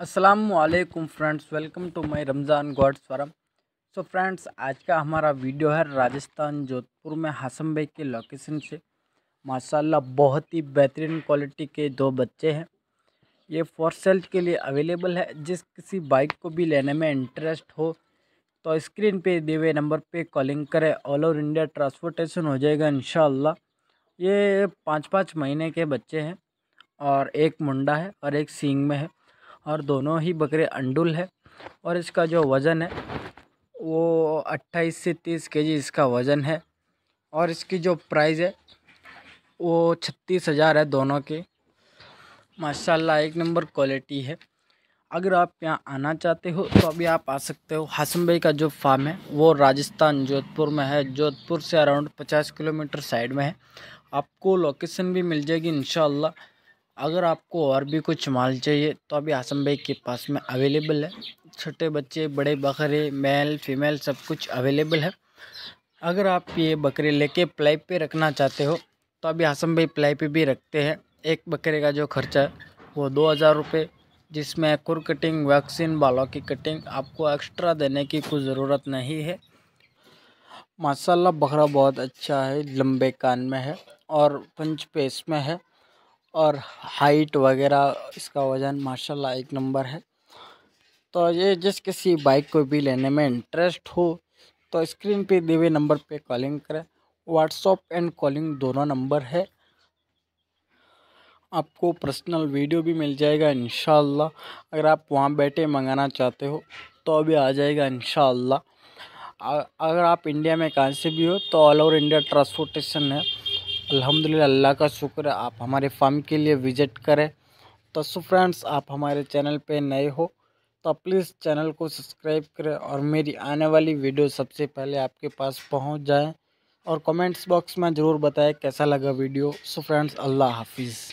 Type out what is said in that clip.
Aslam friends welcome to my Ramzan gods forum so friends आज का हमारा वीडियो है राजस्थान जोधपुर में हासम भाई के लोकेशन से माशाल्लाह बहुत ही बेहतरीन क्वालिटी के दो बच्चे हैं ये फॉर सेल के लिए अवेलेबल है जिस किसी बाइक को भी लेने में इंटरेस्ट हो तो स्क्रीन पे दिए हुए नंबर पे कॉलिंग करें ऑल ओवर इंडिया ट्रांसपोर्टेशन हो जाएगा इन ये पाँच पाँच महीने के बच्चे हैं और एक मुंडा है और एक सींग में है और दोनों ही बकरे अंडुल है और इसका जो वज़न है वो 28 से 30 केजी इसका वज़न है और इसकी जो प्राइस है वो छत्तीस हज़ार है दोनों के माशाल्लाह एक नंबर क्वालिटी है अगर आप यहाँ आना चाहते हो तो अभी आप आ सकते हो हासम भाई का जो फार्म है वो राजस्थान जोधपुर में है जोधपुर से अराउंड पचास किलोमीटर साइड में है आपको लोकेशन भी मिल जाएगी इन अगर आपको और भी कुछ माल चाहिए तो अभी आसम भाई के पास में अवेलेबल है छोटे बच्चे बड़े बकरे मेल फीमेल सब कुछ अवेलेबल है अगर आप ये बकरे लेके प्लाई पे रखना चाहते हो तो अभी आसम भाई प्लाई पे भी रखते हैं एक बकरे का जो खर्चा है वो दो हज़ार रुपये जिसमें कुर कटिंग वैक्सीन बालों की कटिंग आपको एक्स्ट्रा देने की कोई ज़रूरत नहीं है माशाला बकरा बहुत अच्छा है लंबे कान में है और पंच पेस में है और हाइट वगैरह इसका वज़न माशाल्लाह एक नंबर है तो ये जिस किसी बाइक को भी लेने में इंटरेस्ट हो तो स्क्रीन पे दिए हुए नंबर पे कॉलिंग करें व्हाट्सअप एंड कॉलिंग दोनों नंबर है आपको पर्सनल वीडियो भी मिल जाएगा इन अगर आप वहाँ बैठे मंगाना चाहते हो तो अभी आ जाएगा इन अगर आप इंडिया में कहाँ से भी हो तो ऑल ओवर इंडिया ट्रांसपोर्टेशन है अल्हम्दुलिल्लाह अल्लाह का शुक्र आप हमारे फार्म के लिए विजिट करें तो सो फ्रेंड्स आप हमारे चैनल पे नए हो तो प्लीज़ चैनल को सब्सक्राइब करें और मेरी आने वाली वीडियो सबसे पहले आपके पास पहुंच जाए और कमेंट्स बॉक्स में ज़रूर बताएं कैसा लगा वीडियो सो फ्रेंड्स अल्लाह हाफिज़